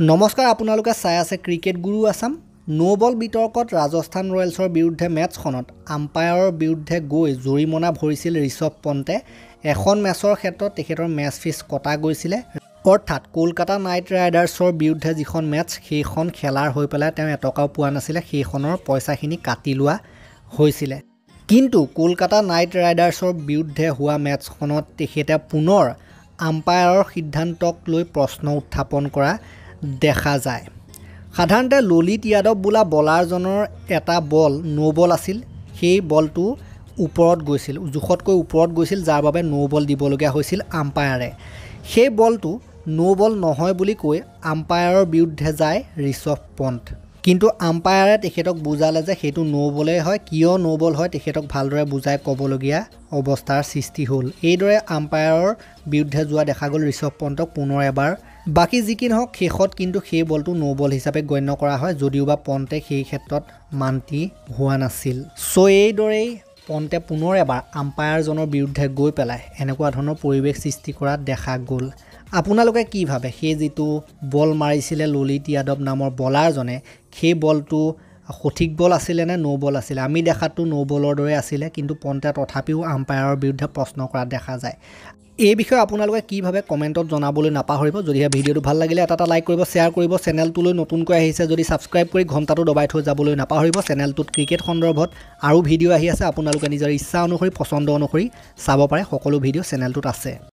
নমস্কাৰ আপোনালোকে চাই আছে ক্ৰিকেট গুৰু আছাম নো বল বিতৰ্কত ৰাজস্থান ৰয়েলছৰ বিৰুদ্ধে মেটছখনত আম্পায়াৰৰ বিৰুদ্ধে গৈ জৰিমনা ভৰিছিল ঋষভ পণ্টে এখন মেচৰ ক্ষেত্ৰত তেখেতৰ মেচ ফিজ কটা গৈছিলে অৰ্থাৎ কলকাতা নাইট ৰাইডাৰ্ছৰ বিৰুদ্ধে যিখন মেটছ সেইখন খেলাৰ হৈ পেলাই তেওঁ এটকাও পোৱা নাছিলে সেইখনৰ পইচাখিনি কাটি লোৱা হৈছিলে কিন্তু কলকাতা নাইট ৰাইডাৰ্ছৰ বিৰুদ্ধে হোৱা মেটছখনত তেখেতে পুনৰ আম্পায়াৰৰ সিদ্ধান্তক লৈ প্ৰশ্ন উত্থাপন কৰা দেখা যায় সাধাৰণতে ললিত যাদৱ বোলা বলাৰজনৰ এটা বল নো বল আছিল সেই বলটো ওপৰত গৈছিল জোখতকৈ ওপৰত গৈছিল যাৰ বাবে নো বল দিবলগীয়া হৈছিল আম্পায়াৰে সেই বলটো নো বল নহয় বুলি কৈ আম্পায়াৰৰ বিৰুদ্ধে যায় ঋষভ পণ্ট কিন্তু আম্পায়াৰে তেখেতক বুজালে যে সেইটো ন বলেই হয় কিয় নো বল হয় তেখেতক ভালদৰে বুজাই ক'বলগীয়া অৱস্থাৰ সৃষ্টি হ'ল এইদৰে আম্পায়াৰৰ বিৰুদ্ধে যোৱা দেখা গ'ল ঋষভ পন্তক পুনৰ এবাৰ বাকী যি কি নহওক শেষত কিন্তু সেই বলটো নো বল হিচাপে গণ্য কৰা হয় যদিওবা পণ্টে সেই ক্ষেত্ৰত মান্তি হোৱা নাছিল চ' এইদৰেই পণ্টে পুনৰ এবাৰ আম্পায়াৰজনৰ বিৰুদ্ধে গৈ পেলাই এনেকুৱা ধৰণৰ পৰিৱেশ সৃষ্টি কৰা দেখা গ'ল আপোনালোকে কি ভাবে সেই যিটো বল মাৰিছিলে ললিত যাদৱ নামৰ বলাৰজনে সেই বলটো সঠিক বল আছিলে নে ন' বল আছিলে আমি দেখাটো ন' বলৰ দৰে আছিলে কিন্তু পণ্টে তথাপিও আম্পায়াৰৰ বিৰুদ্ধে প্ৰশ্ন কৰা দেখা যায় এই বিষয়ে আপোনালোকে কিভাৱে কমেণ্টত জনাবলৈ নাপাহৰিব যদিহে ভিডিঅ'টো ভাল লাগিলে এটা এটা লাইক কৰিব শ্বেয়াৰ কৰিব চেনেলটোলৈ নতুনকৈ আহিছে যদি ছাবস্ক্ৰাইব কৰি ঘণ্টাটো দবাই থৈ যাবলৈ নাপাহৰিব চেনেলটোত ক্ৰিকেট সন্দৰ্ভত আৰু ভিডিঅ' আহি আছে আপোনালোকে নিজৰ ইচ্ছা অনুসৰি পচন্দ অনুসৰি চাব পাৰে সকলো ভিডিঅ' চেনেলটোত আছে